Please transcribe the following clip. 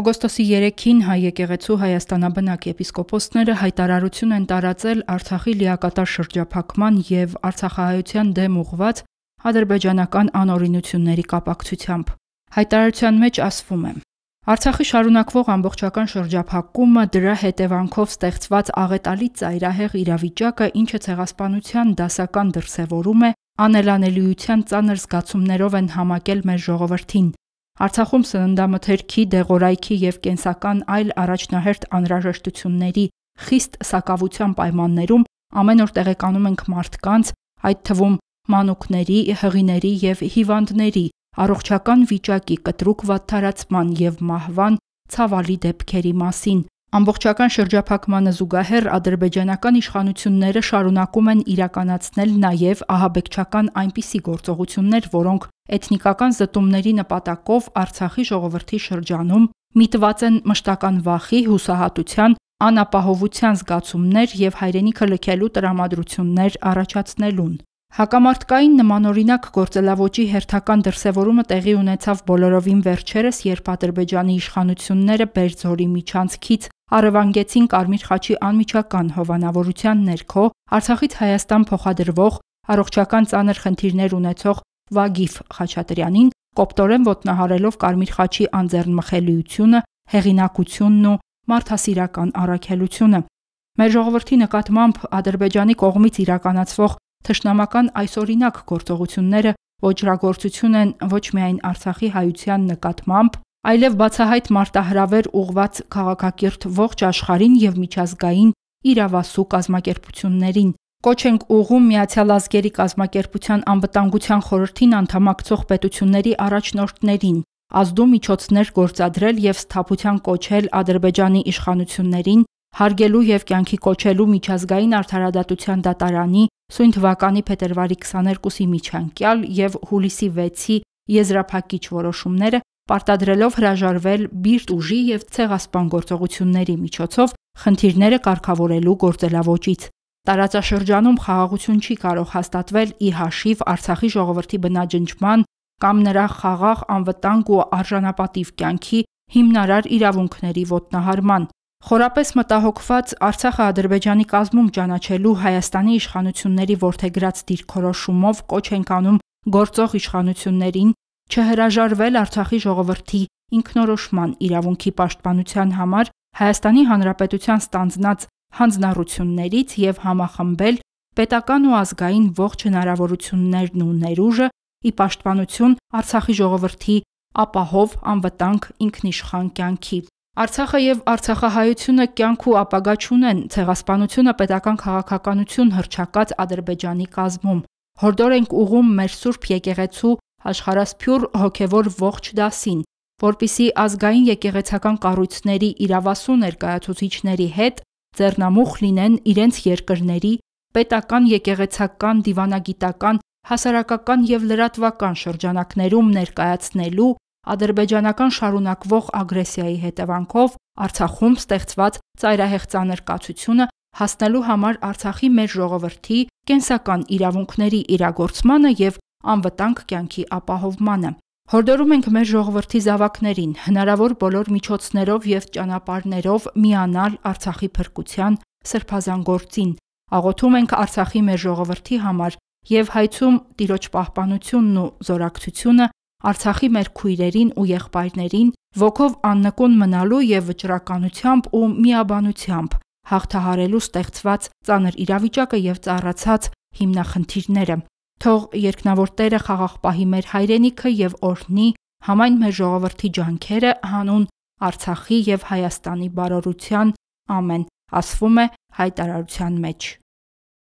Օգոստոսի 3-ին հայ եկեղեցու հայաստանաբնակ եպիսկոպոսները հայտարարություն են տարածել Արցախի լիակատար շրջափակման եւ Արցախահայության դեմ ուղված ադրբեջանական անօրինությունների կապակցությամբ։ Հայտարարության մեջ ասվում է. Արցախի շարունակվող ամբողջական շրջափակումը դրա հետևանքով ստեղծված աղետալի ծայրահեղ իրավիճակը, ինչը ցեղասպանության դասական դրսևորում է, անելանելիության ծանր զգացումներով են համակել մեր ժողովրդին, Արցախում սննդամթերքի, դեղորայքի եւ կենսական այլ առաջնահերթ անհրաժեշտությունների խիստ սակավության պայմաններում ամեն օր տեղեկանում ենք մարդկանց, այդ թվում մանուկների, հղիների եւ հիվանդների առողջական վիճակի կտրուկ վատթարացման եւ մահվան ցավալի դեպքերի մասին։ Ամբողջական շրջափակմանը զուգահեռ ադրբեջանական իշխանությունները շարունակում են իրականացնել նաև ահաբեկչական այնպիսի գործողություններ, որոնք էթնիկական զտումների նպատակով Արցախի ժողովրդի շրջանում միտված են մշտական վախի, հուսահատության, անապահովության զգացումներ եւ հայրենիքը լքելու տրամադրություններ առաջացնելուն։ Հակամարտկային նմանօրինակ գործելավոճի հերթական դրսևորումը տեղի ունեցավ բոլորովին վերջերս, երբ Ադրբեջանի իշխանությունները Բերձորի միջանցքից առևանգեցին Կարմիր խաչի անմիջական հովանավորության ներքո Արցախից Հայաստան փոխադրվող առողջական ծանր խնդիրներ ունեցող Վագիֆ Խաչատրյանին, կոպտորեն ոտնահարելով Կարմիր խաչի անձեռնմխելիությունը, հեղինակությունն ու մարդասիրական առաքելությունը։ Մեր ժողովրդի նկատմամբ Ադրբեջանի կողմից իրականացվող Թշնամական այսօրինակ գործողությունները ոչրագործություն են ոչ միայն Արցախի հայության նկատմամբ, այլև բացահայտ մարտահրավեր ուղված քաղաքակիրթ ողջ աշխարհին եւ միջազգային իրավասու կազմակերպություններին։ Կոչ ենք ուղում Միացյալ Ազգերի կազմակերպության անվտանգության խորհրդին անդամակցող պետությունների առաջնորդներին ազդու միջոցներ գործադրել եւ սթափության կոչել Ադրբեջանի իշխանություններին հարգելու եւ կյանքի կոչելու միջազգային արդարադատության դատարանի Սույն թվականի փետրվարի 22-ի միջանկյալ եւ հուլիսի 6-ի եզրափակիչ որոշումները պարտադրելով հրաժարվել բիրտ ուժի եւ ցեղասպան գործողությունների միջոցով խնդիրները կարգավորելու գործելավոճից տարածաշրջանում խաղաղություն չի կարող հաստատվել ի հաշիվ Արցախի ժողովրդի բնաջնջման կամ նրա խաղաղ, անվտանգ ու արժանապատիվ կյանքի հիմնարար իրավունքների ոտնահարման Խորապես մտահոգված Արցախը Ադրբեջանի կազմում ճանաչելու Հայաստանի իշխանությունների ворթեգրած դիրքորոշումով կոչ են կանում գործող իշխանություններին չհրաժարվել Արցախի ժողովրդի ինքնորոշման իրավունքի պաշտպանության համար Հայաստանի Հանրապետության ստանձնած հանձնառություններից եւ համախմբել պետական ու ազգային ողջ հնարավորություններն ու ներուժը ի պաշտպանություն Արցախի ժողովրդի ապահով, անվտանգ, ինքնիշխան կյանքի։ Արցախը եւ Արցախահայությունը կյանք ու ապագա չունեն, ցեղասպանությունը պետական քաղաքականություն հրճակած Ադրբեջանի կազմում։ Հորդոր ենք ուղում մեր Սուրբ Եկեղեցու աշխարհասփյուր հոգևոր ողջ դասին, որբիսի ազգային եկեղեցական կառույցների իրավասու ներկայացուցիչների հետ ձեռնամուխ լինեն իրենց երկրների պետական եկեղեցական դիվանագիտական հասարակական եւ լրատվական շրջանակներում ներկայացնելու ադրբեջանական շարունակվող ագրեսիայի հետևանքով Արցախում ստեղծված ծայրահեղ ցաներ կացությունը հասնելու համար Արցախի մեր ժողովրդի կենսական իրավունքների իրագործմանը եւ անվտանգ կյանքի ապահովմանը։ Հորդորում ենք մեր ժողովրդի զավակներին հնարավոր բոլոր միջոցներով եւ ճանապարներով միանալ Արցախի փրկության սրբազան գործին։ Աղոթում ենք Արցախի մեր ժողովրդի համար եւ հայցում տիրոջ պահպանությունն ու զորակցությունը Արցախի մեր քույրերին ու եղբայրներին ոգով աննկուն մնալու եւ վճռականությամբ ու միաբանությամբ հաղթահարելու ստեղծված ծանր իրավիճակը եւ ծառացած հիմնախնդիրները։ Թող երկնավոր Տերը խաղաղպահի մեր հայրենիքը եւ օրհնի համայն մեր ժողովրդի ջանքերը հանուն Արցախի եւ Հայաստանի բարօրության։ Ամեն ասվում է հայտարարության մեջ։